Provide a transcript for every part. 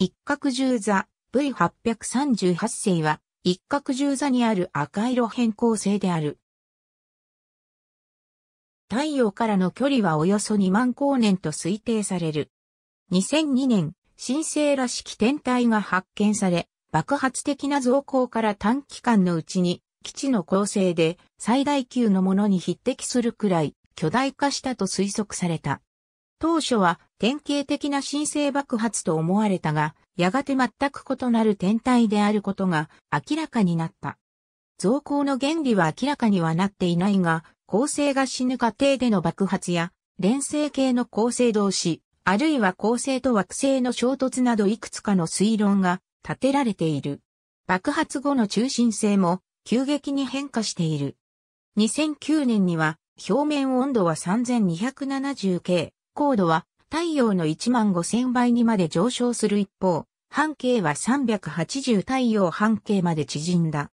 一角十座 V838 星は一角十座にある赤色変更星である。太陽からの距離はおよそ2万光年と推定される。2002年、新星らしき天体が発見され、爆発的な増光から短期間のうちに、基地の構成で最大級のものに匹敵するくらい巨大化したと推測された。当初は典型的な新生爆発と思われたが、やがて全く異なる天体であることが明らかになった。造光の原理は明らかにはなっていないが、構成が死ぬ過程での爆発や、連星系の構成同士、あるいは構成と惑星の衝突などいくつかの推論が立てられている。爆発後の中心性も急激に変化している。2009年には表面温度は 3270K、高度は太陽の1万5000倍にまで上昇する一方、半径は380太陽半径まで縮んだ。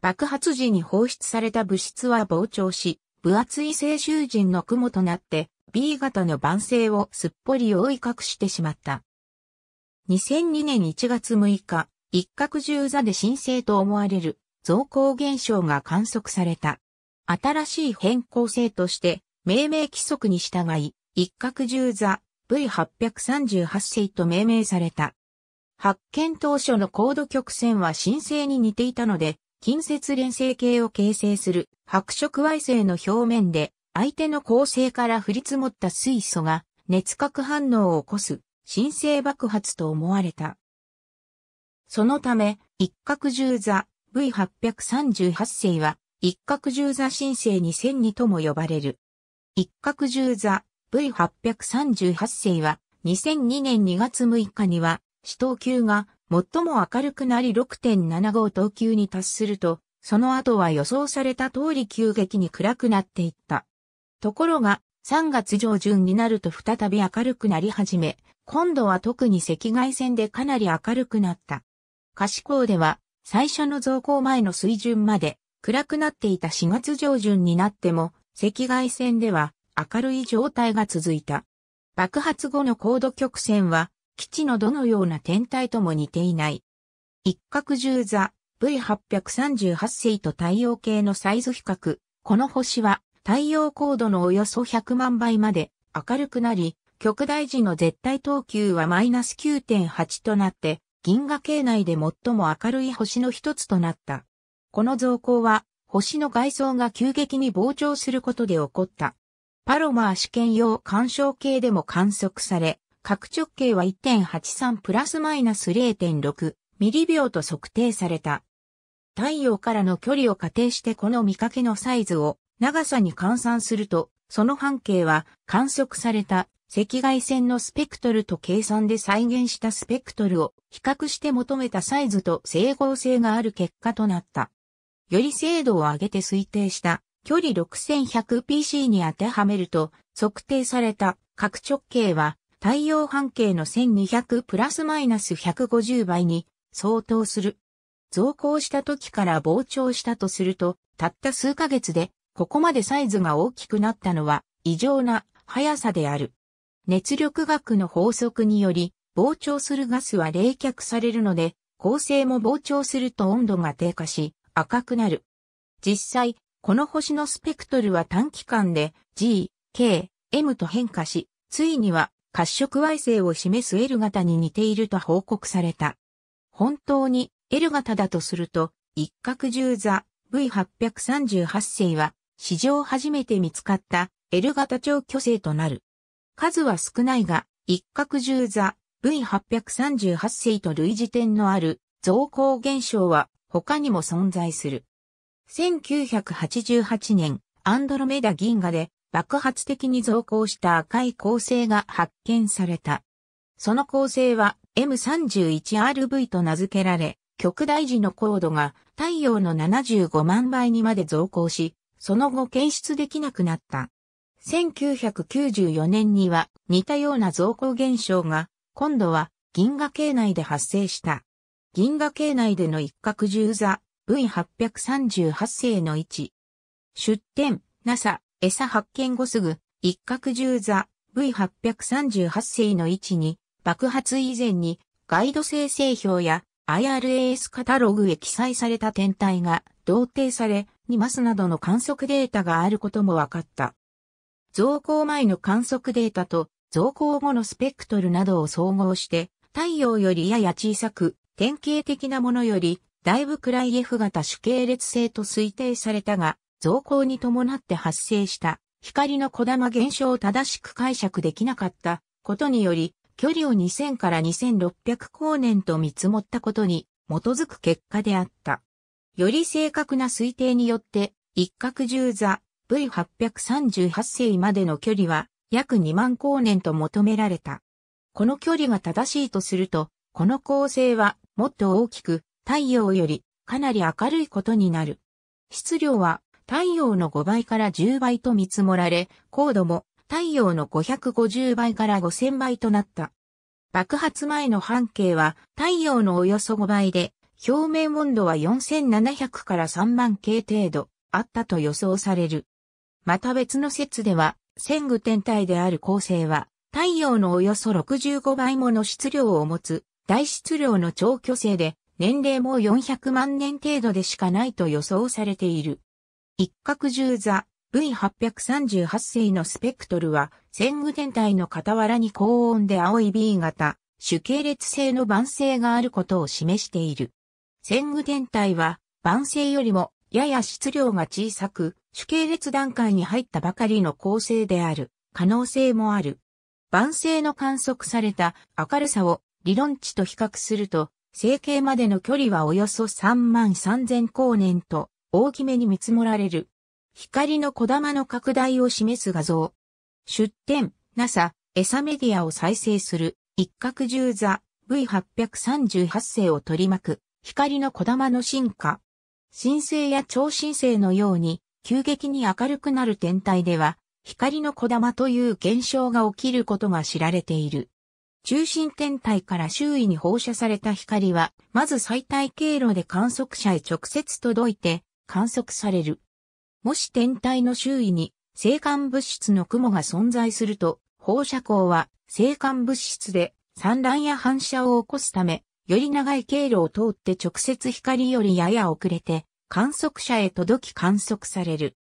爆発時に放出された物質は膨張し、分厚い青春人の雲となって B 型の晩星をすっぽり覆い隠してしまった。2002年1月6日、一角十座で新星と思われる増光現象が観測された。新しい変更性として、命名規則に従い、一角十座、V838 星と命名された。発見当初の高度曲線は新星に似ていたので、近接連星系を形成する白色矮星の表面で、相手の恒星から降り積もった水素が熱核反応を起こす新星爆発と思われた。そのため、一角十座 V838 星は一角十座新星2002とも呼ばれる。一角十座 V838 世は2002年2月6日には、死等級が最も明るくなり6.75等級に達すると、その後は予想された通り急激に暗くなっていった。ところが、3月上旬になると再び明るくなり始め、今度は特に赤外線でかなり明るくなった。可視光では、最初の増光前の水準まで暗くなっていた4月上旬になっても、赤外線では明るい状態が続いた。爆発後の高度曲線は、基地のどのような天体とも似ていない。一角十座 V838 星と太陽系のサイズ比較。この星は太陽高度のおよそ100万倍まで明るくなり、極大時の絶対等級はマイナス9.8となって、銀河系内で最も明るい星の一つとなった。この増光は、星の外装が急激に膨張することで起こった。パロマー試験用干渉計でも観測され、角直径は1.83プラスマイナス0.6ミリ秒と測定された。太陽からの距離を仮定してこの見かけのサイズを長さに換算すると、その半径は観測された赤外線のスペクトルと計算で再現したスペクトルを比較して求めたサイズと整合性がある結果となった。より精度を上げて推定した距離 6100pc に当てはめると、測定された角直径は太陽半径の1200プラスマイナス150倍に相当する。増高した時から膨張したとすると、たった数ヶ月で、ここまでサイズが大きくなったのは、異常な速さである。熱力学の法則により、膨張するガスは冷却されるので、構成も膨張すると温度が低下し、赤くなる。実際、この星のスペクトルは短期間で G、K、M と変化し、ついには褐色矮星を示す L 型に似ていると報告された。本当に L 型だとすると、一角十座 V838 星は史上初めて見つかった L 型超巨星となる。数は少ないが、一角十座 V838 星と類似点のある増光現象は他にも存在する。1988年、アンドロメダ銀河で爆発的に増光した赤い恒星が発見された。その恒星は M31RV と名付けられ、極大時の高度が太陽の75万倍にまで増光し、その後検出できなくなった。1994年には似たような増光現象が今度は銀河系内で発生した。銀河系内での一角十座 V838 世の1。出典、NASA、餌発見後すぐ、一角十座、V838 世の1に、爆発以前に、ガイド生成表や IRAS カタログへ記載された天体が同定され、2マスなどの観測データがあることも分かった。増光前の観測データと増光後のスペクトルなどを総合して、太陽よりやや小さく、典型的なものよりだいぶ暗い F 型主系列性と推定されたが、増光に伴って発生した光の小玉現象を正しく解釈できなかったことにより、距離を2000から2600光年と見積もったことに基づく結果であった。より正確な推定によって、一角十座 V838 星までの距離は約2万光年と求められた。この距離が正しいとすると、この構成はもっと大きく太陽よりかなり明るいことになる。質量は太陽の5倍から10倍と見積もられ、高度も太陽の550倍から5000倍となった。爆発前の半径は太陽のおよそ5倍で、表面温度は4700から3万 K 程度あったと予想される。また別の説では、線具天体である恒星は、太陽のおよそ65倍もの質量を持つ、大質量の超巨星で、年齢も400万年程度でしかないと予想されている。一角獣座 V838 世のスペクトルは、戦具天体の傍らに高温で青い B 型、主系列性の晩星があることを示している。戦具天体は、晩星よりもやや質量が小さく、主系列段階に入ったばかりの構成である、可能性もある。晩星の観測された明るさを理論値と比較すると、成形までの距離はおよそ3万3000光年と大きめに見積もられる。光の小玉の拡大を示す画像。出展、NASA、エサメディアを再生する一角十座 V838 星を取り巻く光の小玉の進化。新星や超新星のように急激に明るくなる天体では光の小玉という現象が起きることが知られている。中心天体から周囲に放射された光は、まず最大経路で観測者へ直接届いて観測される。もし天体の周囲に星間物質の雲が存在すると、放射光は星間物質で散乱や反射を起こすため、より長い経路を通って直接光よりやや遅れて観測者へ届き観測される。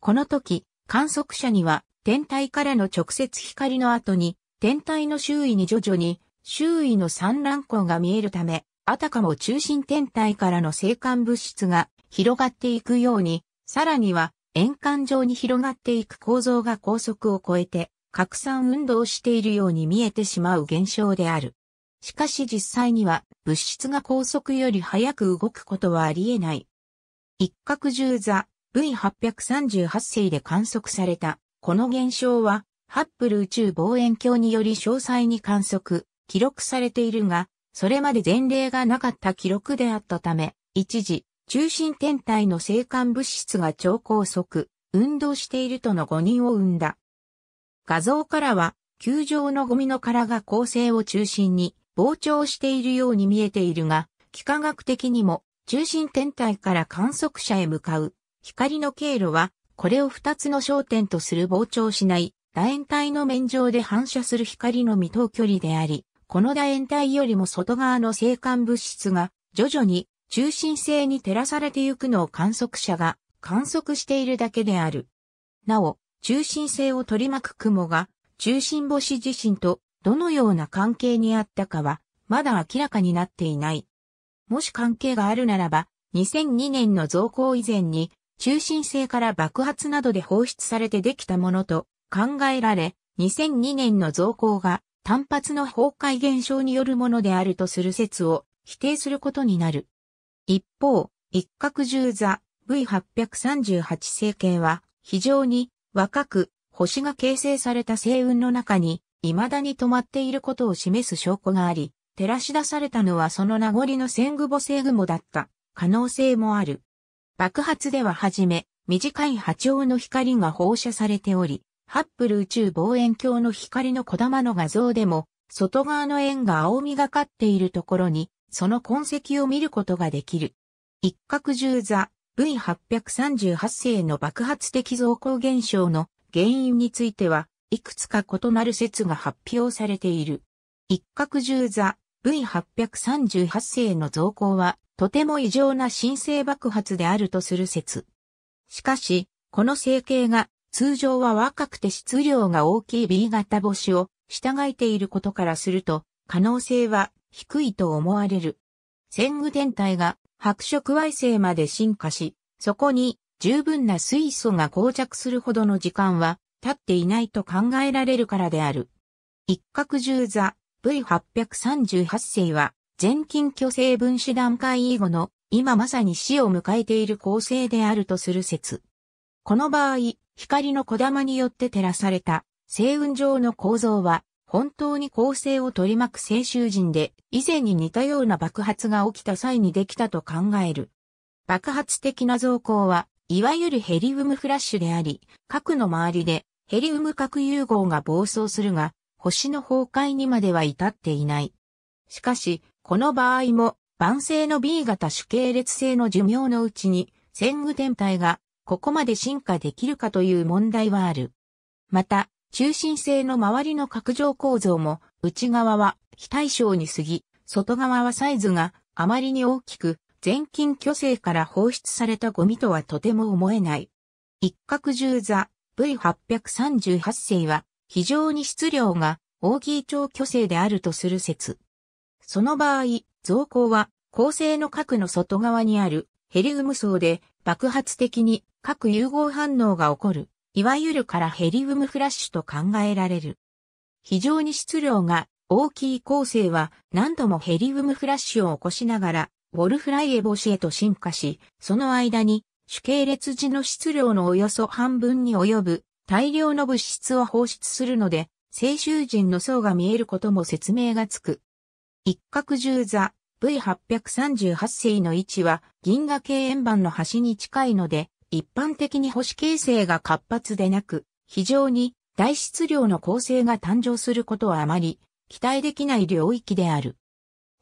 この時、観測者には天体からの直接光の後に天体の周囲に徐々に周囲の産卵光が見えるため、あたかも中心天体からの生還物質が広がっていくように、さらには円環状に広がっていく構造が高速を超えて拡散運動しているように見えてしまう現象である。しかし実際には物質が高速より速く動くことはあり得ない。一角十座 V838 星で観測されたこの現象はハッブル宇宙望遠鏡により詳細に観測、記録されているが、それまで前例がなかった記録であったため、一時、中心天体の星間物質が超高速、運動しているとの誤認を生んだ。画像からは、球状のゴミの殻が恒星を中心に膨張しているように見えているが、幾何学的にも中心天体から観測者へ向かう光の経路は、これを二つの焦点とする膨張しない楕円体の面上で反射する光の未等距離であり、この楕円体よりも外側の生間物質が徐々に中心性に照らされてゆくのを観測者が観測しているだけである。なお、中心性を取り巻く雲が中心星自身とどのような関係にあったかはまだ明らかになっていない。もし関係があるならば、2002年の増光以前に中心性から爆発などで放出されてできたものと考えられ、2002年の造港が単発の崩壊現象によるものであるとする説を否定することになる。一方、一角十座 V838 星形は非常に若く星が形成された星雲の中に未だに止まっていることを示す証拠があり、照らし出されたのはその名残の千雲星雲だった可能性もある。爆発でははじめ、短い波長の光が放射されており、ハッブル宇宙望遠鏡の光の小玉の画像でも、外側の円が青みがかっているところに、その痕跡を見ることができる。一角十座 V838 星の爆発的増光現象の原因については、いくつか異なる説が発表されている。一角十座 V838 星の増光は、とても異常な新生爆発であるとする説。しかし、この成形が通常は若くて質量が大きい B 型星を従えていることからすると、可能性は低いと思われる。戦具天体が白色矮星まで進化し、そこに十分な水素が膠着するほどの時間は経っていないと考えられるからである。一角十座 V838 星は全近巨星分子段階以後の今まさに死を迎えている構成であるとする説。この場合、光の小玉によって照らされた、星雲状の構造は、本当に恒星を取り巻く青州人で、以前に似たような爆発が起きた際にできたと考える。爆発的な造光は、いわゆるヘリウムフラッシュであり、核の周りでヘリウム核融合が暴走するが、星の崩壊にまでは至っていない。しかし、この場合も、晩星の B 型主系列星の寿命のうちに、遷具天体がここまで進化できるかという問題はある。また、中心性の周りの角状構造も、内側は非対称に過ぎ、外側はサイズがあまりに大きく、全近巨星から放出されたゴミとはとても思えない。一角十座 V838 星は非常に質量が大きい超巨星であるとする説。その場合、造光は恒星の核の外側にあるヘリウム層で爆発的に核融合反応が起こる、いわゆるからヘリウムフラッシュと考えられる。非常に質量が大きい構成は何度もヘリウムフラッシュを起こしながら、ウォルフライエボシへと進化し、その間に主系列時の質量のおよそ半分に及ぶ大量の物質を放出するので、青州人の層が見えることも説明がつく。一角十座、V838 星の位置は銀河系円盤の端に近いので、一般的に星形成が活発でなく、非常に大質量の構成が誕生することはあまり期待できない領域である。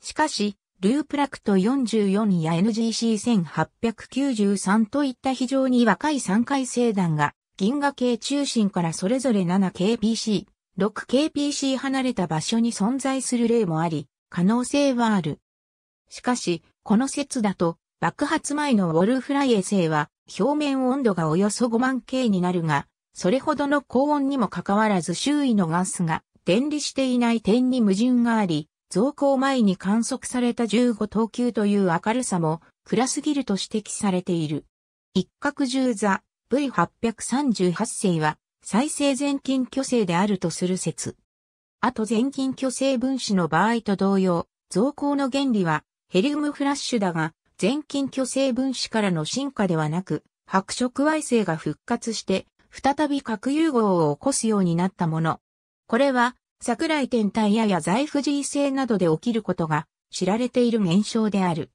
しかし、ループラクト44や NGC1893 といった非常に若い3回星団が銀河系中心からそれぞれ 7kpc、6kpc 離れた場所に存在する例もあり、可能性はある。しかし、この説だと、爆発前のウォルフライ衛星は、表面温度がおよそ5万 K になるが、それほどの高温にもかかわらず周囲のガスが電離していない点に矛盾があり、増光前に観測された15等級という明るさも暗すぎると指摘されている。一角十座 V838 星は再生全近巨星であるとする説。あと全近巨星分子の場合と同様、増光の原理はヘリウムフラッシュだが、全近巨星分子からの進化ではなく、白色矮星が復活して、再び核融合を起こすようになったもの。これは、桜井天体やや在富士異星などで起きることが知られている現象である。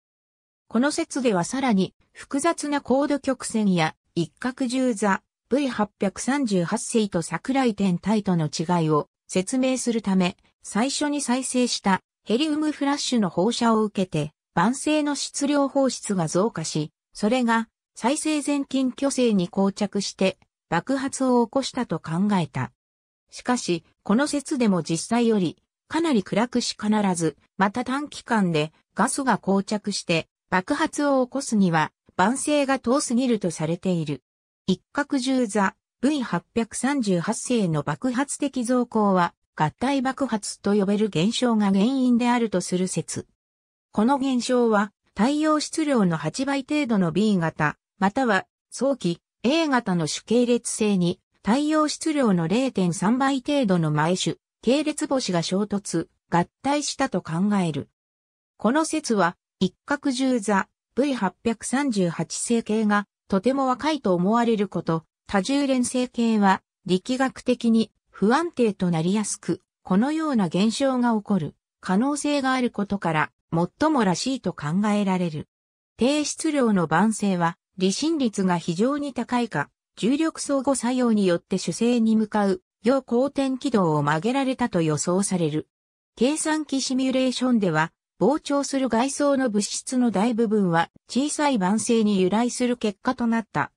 この説ではさらに複雑な高度曲線や一角十座 V838 星と桜井天体との違いを説明するため最初に再生したヘリウムフラッシュの放射を受けて、晩成の質量放出が増加し、それが再生前近巨星に膠着して爆発を起こしたと考えた。しかし、この説でも実際よりかなり暗くし必ず、また短期間でガスが膠着して爆発を起こすには晩成が遠すぎるとされている。一角十座 V838 星の爆発的増光は合体爆発と呼べる現象が原因であるとする説。この現象は、太陽質量の8倍程度の B 型、または早期 A 型の主系列性に、太陽質量の0.3倍程度の前種、系列星が衝突、合体したと考える。この説は、一角十座 V838 星系がとても若いと思われること、多重連星系は力学的に不安定となりやすく、このような現象が起こる可能性があることから、最もらしいと考えられる。低質量の晩成は、離心率が非常に高いか、重力相互作用によって主星に向かう、要光転軌道を曲げられたと予想される。計算機シミュレーションでは、膨張する外装の物質の大部分は小さい晩成に由来する結果となった。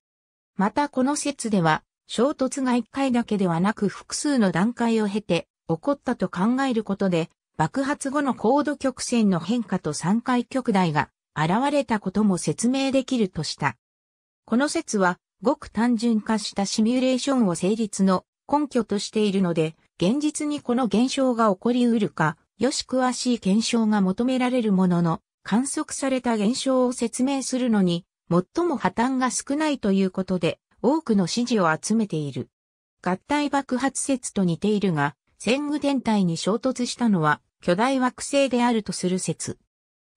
またこの説では、衝突が一回だけではなく複数の段階を経て起こったと考えることで、爆発後の高度曲線の変化と三回極大が現れたことも説明できるとした。この説は、ごく単純化したシミュレーションを成立の根拠としているので、現実にこの現象が起こり得るか、よし詳しい検証が求められるものの、観測された現象を説明するのに、最も破綻が少ないということで、多くの支持を集めている。合体爆発説と似ているが、戦具天体に衝突したのは巨大惑星であるとする説。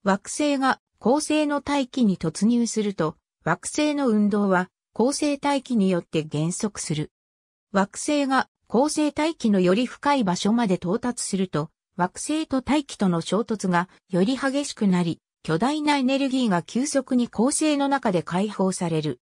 惑星が恒星の大気に突入すると、惑星の運動は恒星大気によって減速する。惑星が恒星大気のより深い場所まで到達すると、惑星と大気との衝突がより激しくなり、巨大なエネルギーが急速に恒星の中で解放される。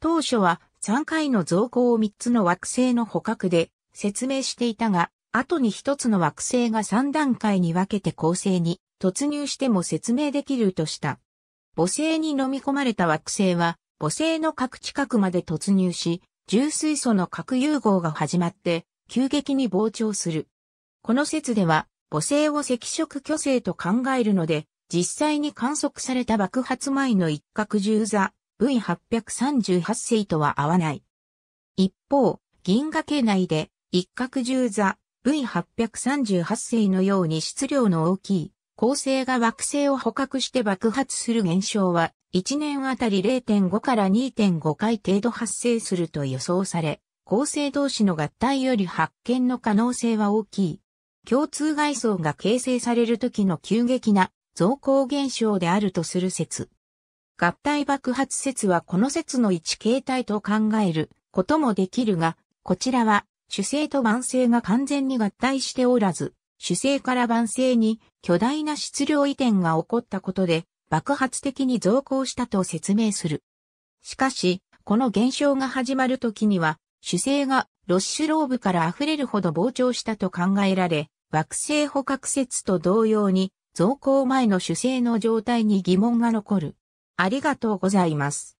当初は3回の増稿を3つの惑星の捕獲で説明していたが、後に1つの惑星が3段階に分けて構成に突入しても説明できるとした。母星に飲み込まれた惑星は、母星の核近くまで突入し、重水素の核融合が始まって、急激に膨張する。この説では、母星を赤色巨星と考えるので、実際に観測された爆発前の一角重座 V838 星とは合わない。一方、銀河系内で一角十座 V838 星のように質量の大きい恒星が惑星を捕獲して爆発する現象は1年あたり0.5から2.5回程度発生すると予想され、恒星同士の合体より発見の可能性は大きい。共通外層が形成される時の急激な増光現象であるとする説。合体爆発説はこの説の一形態と考えることもできるが、こちらは主星と万星が完全に合体しておらず、主星から万星に巨大な質量移転が起こったことで爆発的に増高したと説明する。しかし、この現象が始まる時には、主星がロッシュローブから溢れるほど膨張したと考えられ、惑星捕獲説と同様に、増高前の主星の状態に疑問が残る。ありがとうございます。